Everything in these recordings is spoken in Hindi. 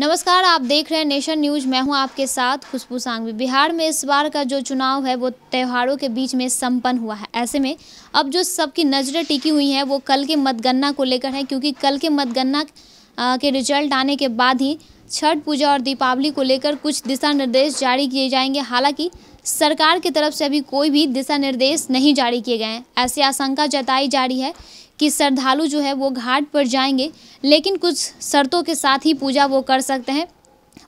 नमस्कार आप देख रहे हैं नेशन न्यूज मैं हूं आपके साथ खुशबू सांगवी बिहार में इस बार का जो चुनाव है वो त्योहारों के बीच में संपन्न हुआ है ऐसे में अब जो सबकी नज़रें टिकी हुई हैं वो कल के मतगणना को लेकर है क्योंकि कल के मतगणना के रिजल्ट आने के बाद ही छठ पूजा और दीपावली को लेकर कुछ दिशा निर्देश जारी किए जाएंगे हालांकि सरकार की तरफ से अभी कोई भी दिशा निर्देश नहीं जारी किए गए हैं ऐसी आशंका जताई जा रही है कि श्रद्धालु जो है वो घाट पर जाएंगे लेकिन कुछ शर्तों के साथ ही पूजा वो कर सकते हैं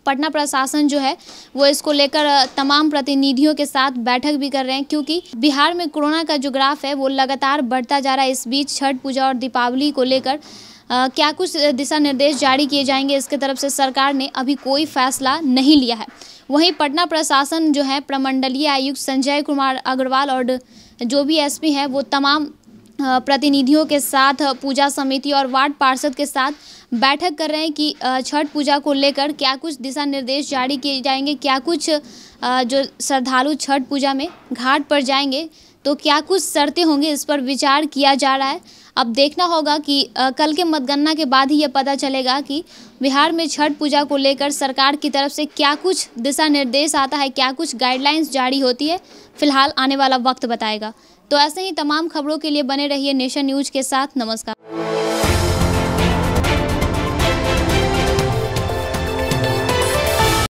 पटना प्रशासन जो है वो इसको लेकर तमाम प्रतिनिधियों के साथ बैठक भी कर रहे हैं क्योंकि बिहार में कोरोना का जो ग्राफ है वो लगातार बढ़ता जा रहा है इस बीच छठ पूजा और दीपावली को लेकर क्या कुछ दिशा निर्देश जारी किए जाएंगे इसके तरफ से सरकार ने अभी कोई फैसला नहीं लिया है वहीं पटना प्रशासन जो है प्रमंडलीय आयुक्त संजय कुमार अग्रवाल और जो भी एसपी हैं वो तमाम प्रतिनिधियों के साथ पूजा समिति और वार्ड पार्षद के साथ बैठक कर रहे हैं कि छठ पूजा को लेकर क्या कुछ दिशा निर्देश जारी किए जाएंगे क्या कुछ जो श्रद्धालु छठ पूजा में घाट पर जाएंगे तो क्या कुछ शर्तें होंगे इस पर विचार किया जा रहा है अब देखना होगा कि कल के मतगणना के बाद ही यह पता चलेगा कि बिहार में छठ पूजा को लेकर सरकार की तरफ से क्या कुछ दिशा निर्देश आता है क्या कुछ गाइडलाइंस जारी होती है फिलहाल आने वाला वक्त बताएगा तो ऐसे ही तमाम खबरों के लिए बने रहिए नेशन न्यूज के साथ नमस्कार